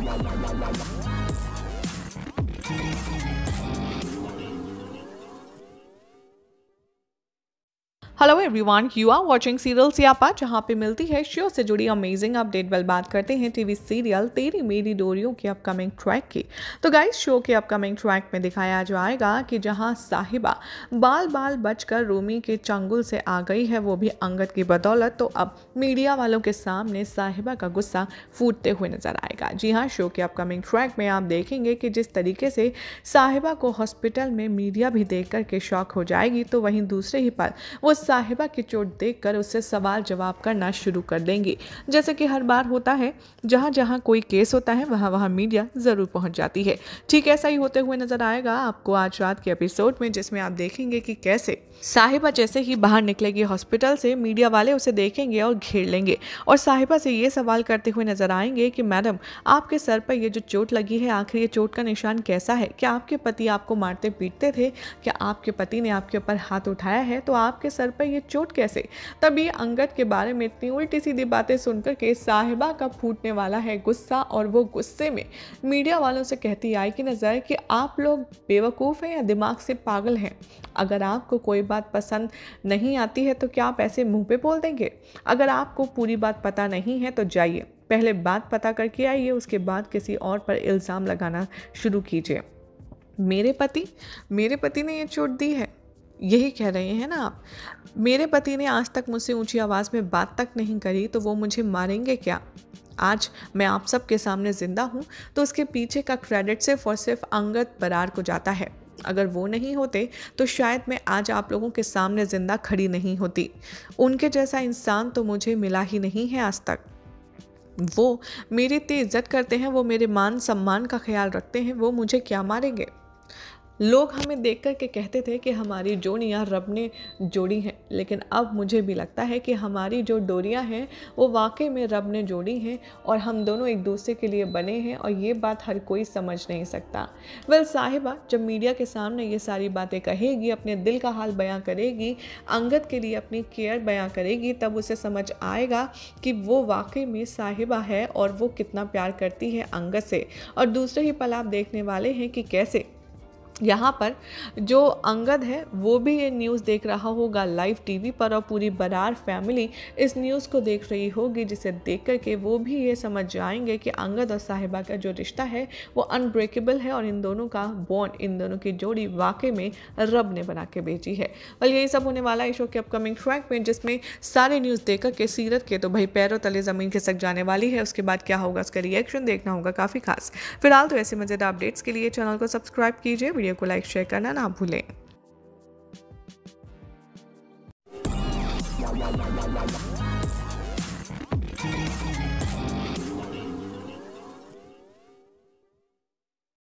わあ hello everyone you are watching serial Siyapa जहां पे मिलती है शो से जुड़ी अमेजिंग अपडेट वेल बात करते हैं टीवी सीरियल तेरी मेरी डोरियों के अपकमिंग ट्रैक की तो गाइस शो के अपकमिंग ट्रैक में दिखाया जाएगा कि जहां साहिबा बाल बाल बचकर रोमी के चंगुल से आ गई है वो भी अंगद की बदौलत तो अब मीडिया वालों के सामने साहिबा का गुस्सा फूटते हुए नजर आएगा जी हाँ शो के अपकमिंग ट्रैक में आप देखेंगे कि जिस तरीके से साहिबा को हॉस्पिटल में मीडिया भी देख करके शौक हो जाएगी तो वहीं दूसरे ही पल वो साहिबा की चोट देखकर उससे सवाल जवाब करना शुरू कर देंगे जैसे कि हर बार होता है जहां जहां कोई केस होता है वहाँ वहां मीडिया ज़रूर पहुंच जाती है ठीक ऐसा ही होते हुए नजर आएगा आपको आज रात के एपिसोड में जिसमें आप देखेंगे कि कैसे साहिबा जैसे ही बाहर निकलेगी हॉस्पिटल से मीडिया वाले उसे देखेंगे और घेर लेंगे और साहिबा से ये सवाल करते हुए नजर आएंगे कि मैडम आपके सर पर यह जो चोट लगी है आखिर ये चोट का निशान कैसा है क्या आपके पति आपको मारते पीटते थे क्या आपके पति ने आपके ऊपर हाथ उठाया है तो आपके सर पर पर यह चोट कैसे तभी अंगद के बारे में इतनी उल्टी सीधी बातें सुनकर के साहिबा का फूटने वाला है गुस्सा और वो गुस्से में मीडिया वालों से कहती आई की नज़र कि आप लोग बेवकूफ़ हैं या दिमाग से पागल हैं अगर आपको कोई बात पसंद नहीं आती है तो क्या आप ऐसे मुंह पे बोल देंगे अगर आपको पूरी बात पता नहीं है तो जाइए पहले बात पता करके आइए उसके बाद किसी और पर इल्ज़ाम लगाना शुरू कीजिए मेरे पति मेरे पति ने ये चोट दी है यही कह रहे हैं ना आप मेरे पति ने आज तक मुझसे ऊंची आवाज़ में बात तक नहीं करी तो वो मुझे मारेंगे क्या आज मैं आप सबके सामने ज़िंदा हूँ तो उसके पीछे का क्रेडिट सिर्फ और सिर्फ अंगद बरार को जाता है अगर वो नहीं होते तो शायद मैं आज आप लोगों के सामने ज़िंदा खड़ी नहीं होती उनके जैसा इंसान तो मुझे मिला ही नहीं है आज तक वो मेरी इतनी इज्जत करते हैं वो मेरे मान सम्मान का ख्याल रखते हैं वो मुझे क्या मारेंगे लोग हमें देख कर के कहते थे कि हमारी जोड़ियाँ रब ने जोड़ी हैं लेकिन अब मुझे भी लगता है कि हमारी जो डोरियाँ हैं वो वाकई में रब ने जोड़ी हैं और हम दोनों एक दूसरे के लिए बने हैं और ये बात हर कोई समझ नहीं सकता वेल साहिबा जब मीडिया के सामने ये सारी बातें कहेगी अपने दिल का हाल बयां करेगी अंगद के लिए अपनी केयर बयां करेगी तब उसे समझ आएगा कि वो वाकई में साहिबा है और वो कितना प्यार करती है अंगद से और दूसरे ही पल आप देखने वाले हैं कि कैसे यहाँ पर जो अंगद है वो भी ये न्यूज़ देख रहा होगा लाइव टीवी पर और पूरी बरार फैमिली इस न्यूज़ को देख रही होगी जिसे देख कर के वो भी ये समझ जाएंगे कि अंगद और साहिबा का जो रिश्ता है वो अनब्रेकेबल है और इन दोनों का बॉन्ड इन दोनों की जोड़ी वाकई में रब ने बना के बेची है और यही सब होने वाला है शो के अपकमिंग ट्रैक में जिसमें सारे न्यूज़ देख कर के सीरत के तो भाई पैरों तले ज़मीन खिसक जाने वाली है उसके बाद क्या होगा उसका रिएक्शन देखना होगा काफ़ी खास फिलहाल तो ऐसे मज़ेदार अपडेट्स के लिए चैनल को सब्सक्राइब कीजिए वीडियो वीडियो को लाइक शेयर करना ना भूलें